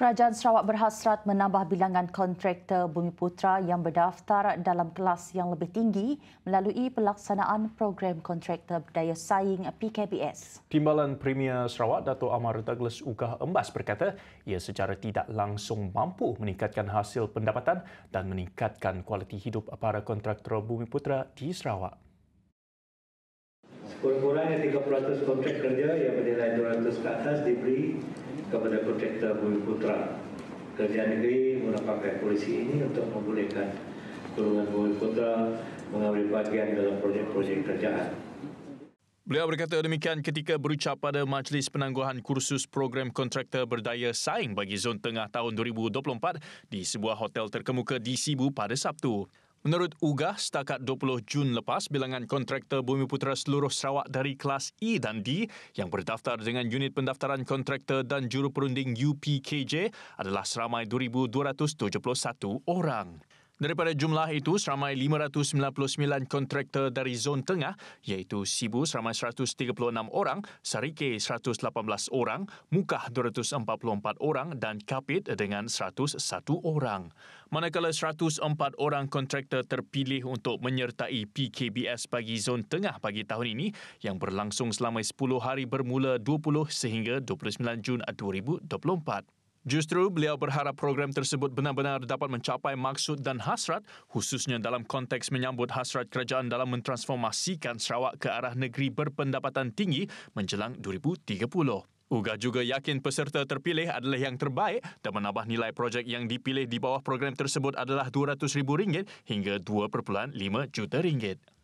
Kerajaan Sarawak berhasrat menambah bilangan kontraktor Bumi Putra yang berdaftar dalam kelas yang lebih tinggi melalui pelaksanaan program kontraktor berdaya saing PKBS. Timbalan Premier Sarawak Datuk Amar Douglas Ugah Embas berkata ia secara tidak langsung mampu meningkatkan hasil pendapatan dan meningkatkan kualiti hidup para kontraktor Bumi Putra di Sarawak. Kurang-kurangnya 30% kontrak kerja yang bernilai 200 ke atas diberi kepada kontraktor Bumi Putra. kerja Negeri menampakkan polisi ini untuk membolehkan golongan Bumi Putra mengambil bagian dalam projek-projek kerjaan. Beliau berkata demikian ketika berucap pada Majlis Penangguhan Kursus Program Kontraktor Berdaya Saing bagi Zon Tengah tahun 2024 di sebuah hotel terkemuka di Sibu pada Sabtu. Menurut UGA, setakat 20 Jun lepas, bilangan kontraktor Bumi Putera seluruh Sarawak dari kelas E dan D yang berdaftar dengan unit pendaftaran kontraktor dan juru perunding UPKJ adalah seramai 2,271 orang. Daripada jumlah itu, seramai 599 kontraktor dari zon tengah iaitu Sibu seramai 136 orang, Sarike 118 orang, Mukah 244 orang dan Kapit dengan 101 orang. Manakala 104 orang kontraktor terpilih untuk menyertai PKBS bagi zon tengah bagi tahun ini yang berlangsung selama 10 hari bermula 20 sehingga 29 Jun 2024. Justru beliau berharap program tersebut benar-benar dapat mencapai maksud dan hasrat khususnya dalam konteks menyambut hasrat kerajaan dalam mentransformasikan Sarawak ke arah negeri berpendapatan tinggi menjelang 2030. Uga juga yakin peserta terpilih adalah yang terbaik dan menambah nilai projek yang dipilih di bawah program tersebut adalah RM200,000 hingga RM2.5 juta. Ringgit.